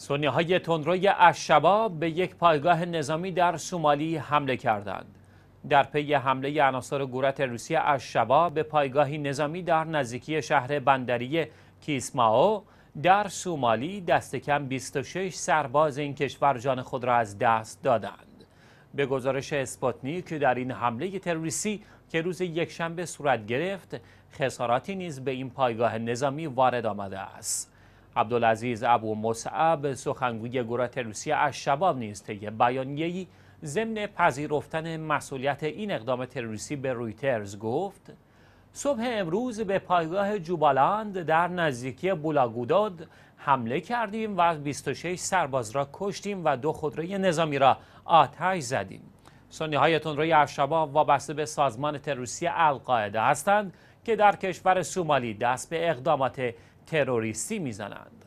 سونیه های تندروی اشباب به یک پایگاه نظامی در سومالی حمله کردند. در پی حمله عناصر گروه روسی اشباب به پایگاهی نظامی در نزدیکی شهر بندری کیسماو در سومالی دستکم 26 سرباز این کشور جان خود را از دست دادند. به گزارش اسپاتنی که در این حمله تروریستی که روز یکشنبه صورت گرفت، خساراتی نیز به این پایگاه نظامی وارد آمده است. عبدالعزیز ابو مصعب سخنگوی گروه تروریستی الشباب نیز طی بیانیه‌ای ضمن پذیرفتن مسئولیت این اقدام تروریستی به رویترز گفت صبح امروز به پایگاه جوبالاند در نزدیکی بولاگوداد حمله کردیم و 26 سرباز را کشتیم و دو خودروی نظامی را آتش زدیم سنی های تندروی وابسته به سازمان تروریستی القاعده هستند که در کشور سومالی دست به اقدامات تروریستی میزنند